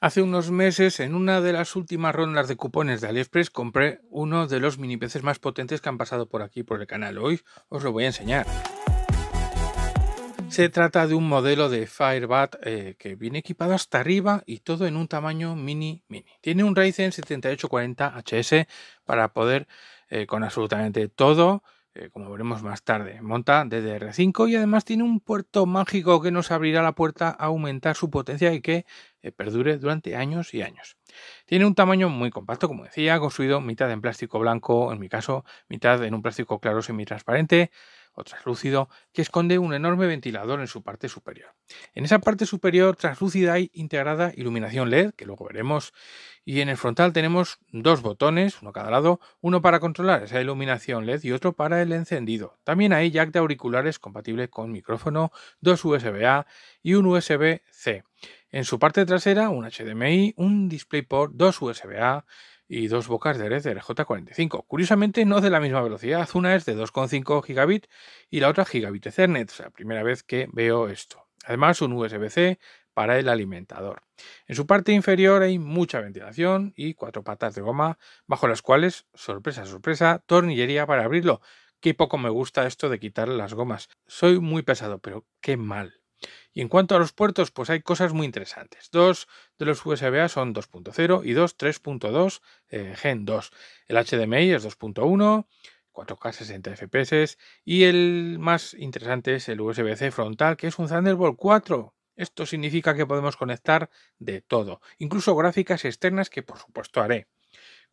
Hace unos meses, en una de las últimas rondas de cupones de AliExpress, compré uno de los mini peces más potentes que han pasado por aquí, por el canal. Hoy os lo voy a enseñar. Se trata de un modelo de Firebat eh, que viene equipado hasta arriba y todo en un tamaño mini mini. Tiene un Ryzen 7840HS para poder eh, con absolutamente todo eh, como veremos más tarde. Monta DDR5 y además tiene un puerto mágico que nos abrirá la puerta a aumentar su potencia y que eh, perdure durante años y años. Tiene un tamaño muy compacto, como decía, construido mitad en plástico blanco, en mi caso, mitad en un plástico claro semi transparente o traslúcido que esconde un enorme ventilador en su parte superior. En esa parte superior traslúcida hay integrada iluminación LED, que luego veremos, y en el frontal tenemos dos botones, uno a cada lado, uno para controlar esa iluminación LED y otro para el encendido. También hay jack de auriculares compatible con micrófono, dos USB-A y un USB-C. En su parte trasera, un HDMI, un DisplayPort, dos USB-A, y dos bocas de red RJ45. Curiosamente, no de la misma velocidad. Una es de 2,5 gigabit y la otra gigabit Ethernet. Es la primera vez que veo esto. Además, un USB-C para el alimentador. En su parte inferior hay mucha ventilación y cuatro patas de goma, bajo las cuales, sorpresa, sorpresa, tornillería para abrirlo. Qué poco me gusta esto de quitar las gomas. Soy muy pesado, pero qué mal. Y en cuanto a los puertos, pues hay cosas muy interesantes. Dos de los USB-A son 2.0 y dos 3.2 eh, Gen 2. El HDMI es 2.1. 4K 60 FPS y el más interesante es el USB-C frontal que es un Thunderbolt 4 esto significa que podemos conectar de todo, incluso gráficas externas que por supuesto haré.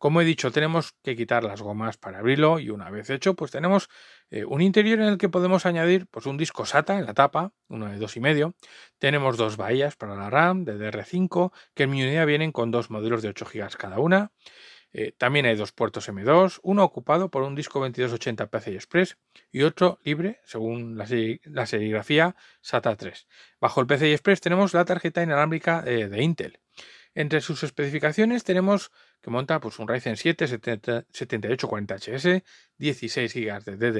Como he dicho, tenemos que quitar las gomas para abrirlo y una vez hecho, pues tenemos eh, un interior en el que podemos añadir pues, un disco SATA en la tapa, uno de 2,5. Tenemos dos bahías para la RAM de DR5, que en mi unidad vienen con dos modelos de 8 GB cada una. Eh, también hay dos puertos M2, uno ocupado por un disco 2280 PCI Express y otro libre, según la, serigrafía SATA 3. Bajo el PCI Express tenemos la tarjeta inalámbrica eh, de Intel. Entre sus especificaciones tenemos que monta pues, un Ryzen 7 7840HS, 16 GB de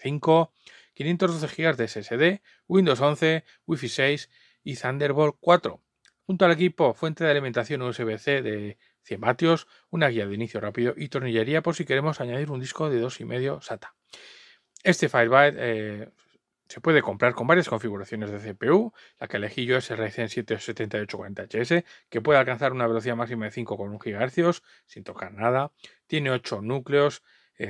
DDR5, 512 GB de SSD, Windows 11, Wi-Fi 6 y Thunderbolt 4. Junto al equipo, fuente de alimentación USB-C de 100 vatios, una guía de inicio rápido y tornillería por si queremos añadir un disco de 2,5 SATA. Este FireByte eh, se puede comprar con varias configuraciones de CPU, la que elegí yo es Ryzen 7 7840HS, que puede alcanzar una velocidad máxima de 5,1 GHz sin tocar nada, tiene 8 núcleos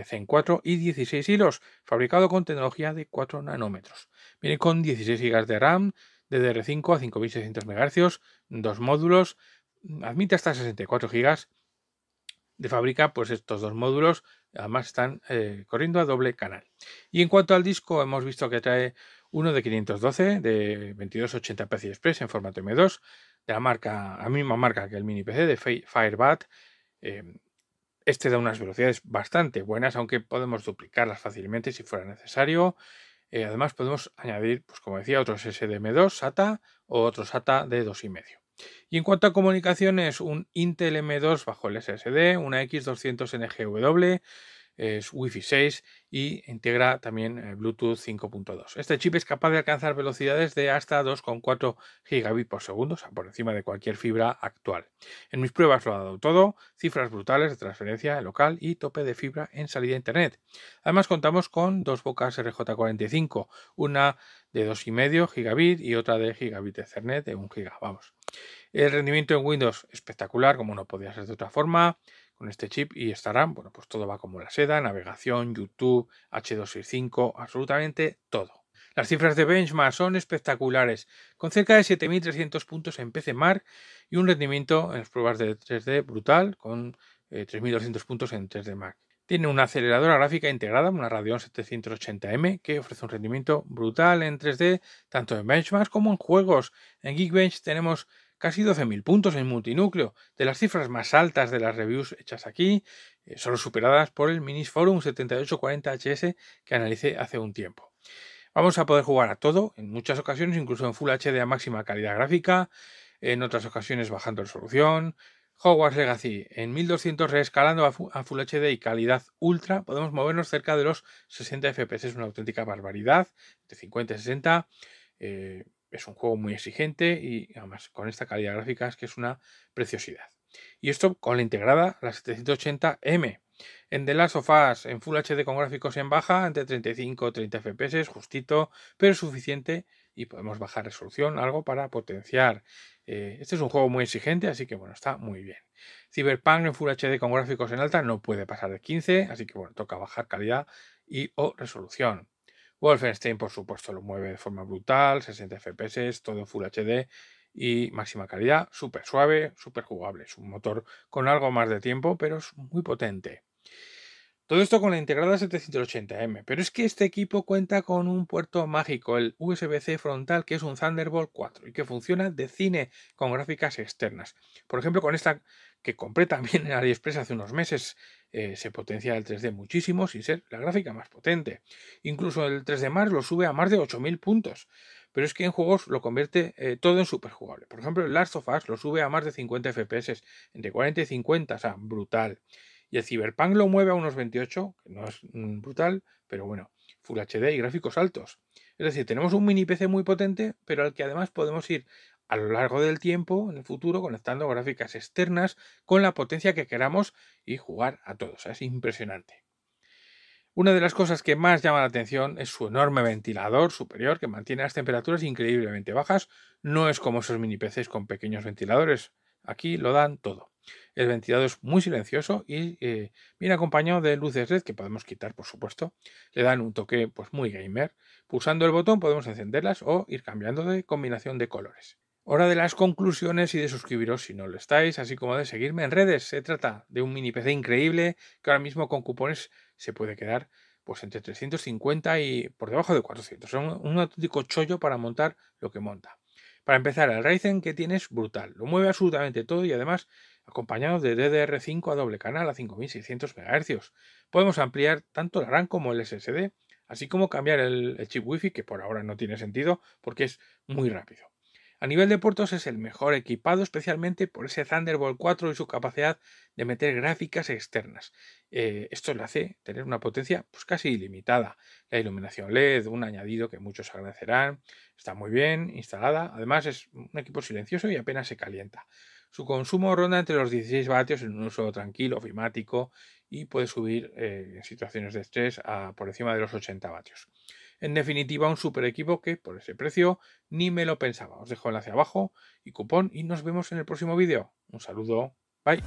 Zen eh, 4 y 16 hilos, fabricado con tecnología de 4 nanómetros. Viene con 16 GB de RAM, DDR5 a 5600 MHz, dos módulos, mm, admite hasta 64 GB. De fábrica, pues estos dos módulos Además están eh, corriendo a doble canal. Y en cuanto al disco, hemos visto que trae uno de 512 de 2280 PC Express en formato M2 de la marca, la misma marca que el mini PC de Firebat. Em, este da unas velocidades bastante buenas, aunque podemos duplicarlas fácilmente si fuera necesario. Eh, además podemos añadir, pues como decía, otros SDM2 SATA o otros SATA de 2,5. Y en cuanto a comunicaciones, un Intel M2 bajo el SSD, una X200 NGW, eh, es Wi-Fi 6 y integra también eh, Bluetooth 5.2. Este chip es capaz de alcanzar velocidades de hasta 2,4 gigabits por segundo, o sea, por encima de cualquier fibra actual. En mis pruebas lo ha dado todo, cifras brutales de transferencia local y tope de fibra en salida a internet. Además contamos con dos bocas RJ45, una de 2,5 gigabit y otra de gigabit Ethernet de 1 giga. Vamos, el rendimiento en Windows espectacular, como no podía ser de otra forma, con este chip y estará, bueno, pues todo va como la seda, navegación, YouTube, H265, absolutamente todo. Las cifras de benchmark son espectaculares, con cerca de 7.300 puntos en PC Mark y un rendimiento en las pruebas de 3D brutal, con 3.200 eh, puntos en 3D Mark. Tiene una aceleradora gráfica integrada, una Radeon 780M, que ofrece un rendimiento brutal en 3D, tanto en Benchmark como en juegos. En Geekbench tenemos casi 12.000 puntos en multinúcleo, de las cifras más altas de las reviews hechas aquí, eh, solo superadas por el Minis Forum 7840HS que analicé hace un tiempo. Vamos a poder jugar a todo, en muchas ocasiones incluso en Full HD a máxima calidad gráfica, en otras ocasiones bajando resolución, Hogwarts Legacy en 1200 reescalando a Full HD y calidad ultra, podemos movernos cerca de los 60 FPS, es una auténtica barbaridad, de 50 60 es un juego muy exigente y además con esta calidad gráfica es que es una preciosidad. Y esto con la integrada, la 780M. En The Last of Us, en Full HD con gráficos en baja, entre 35 y 30 FPS, justito, pero suficiente y podemos bajar resolución, algo para potenciar. Eh, este es un juego muy exigente, así que bueno, está muy bien. Cyberpunk en Full HD con gráficos en alta no puede pasar de 15, así que bueno, toca bajar calidad y o resolución. Wolfenstein, por supuesto, lo mueve de forma brutal, 60 FPS, todo en Full HD y máxima calidad, súper suave, súper jugable. Es un motor con algo más de tiempo, pero es muy potente. Todo esto con la integrada 780M, pero es que este equipo cuenta con un puerto mágico, el USB-C frontal, que es un Thunderbolt 4 y que funciona de cine con gráficas externas. Por ejemplo, con esta que compré también en AliExpress hace unos meses, eh, se potencia el 3D muchísimo sin ser la gráfica más potente. Incluso el 3D Mars lo sube a más de 8000 puntos pero es que en juegos lo convierte eh, todo en superjugable. Por ejemplo, Last of Us lo sube a más de 50 FPS, entre 40 y 50, o sea, brutal. Y el Cyberpunk lo mueve a unos 28, que no es mm, brutal, pero bueno, Full HD y gráficos altos. Es decir, tenemos un mini PC muy potente, pero al que además podemos ir a lo largo del tiempo, en el futuro, conectando gráficas externas con la potencia que queramos y jugar a todos. ¿eh? Es impresionante. Una de las cosas que más llama la atención es su enorme ventilador superior que mantiene las temperaturas increíblemente bajas. No es como esos mini PCs con pequeños ventiladores. Aquí lo dan todo. El ventilador es muy silencioso y eh, viene acompañado de luces red que podemos quitar, por supuesto. Le dan un toque pues, muy gamer. Pulsando el botón podemos encenderlas o ir cambiando de combinación de colores. Hora de las conclusiones y de suscribiros si no lo estáis, así como de seguirme en redes. Se trata de un mini PC increíble que ahora mismo con cupones se puede quedar pues entre 350 y por debajo de 400. Es un auténtico chollo para montar lo que monta. Para empezar, el Ryzen que tiene es brutal, lo mueve absolutamente todo y además acompañado de DDR5 a doble canal a 5600 MHz. Podemos ampliar tanto la RAM como el SSD, así como cambiar el, chip Wi-Fi, que por ahora no tiene sentido porque es muy rápido. A nivel de puertos es el mejor equipado, especialmente por ese Thunderbolt 4 y su capacidad de meter gráficas externas. Eh, esto le hace tener una potencia pues, casi ilimitada. La iluminación LED, un añadido que muchos agradecerán, está muy bien instalada. Además es un equipo silencioso y apenas se calienta. Su consumo ronda entre los 16 vatios en un uso tranquilo, ofimático y puede subir eh, en situaciones de estrés a por encima de los 80 vatios. En definitiva, un super equipo que por ese precio ni me lo pensaba. Os dejo el enlace abajo y cupón y nos vemos en el próximo vídeo. Un saludo. Bye.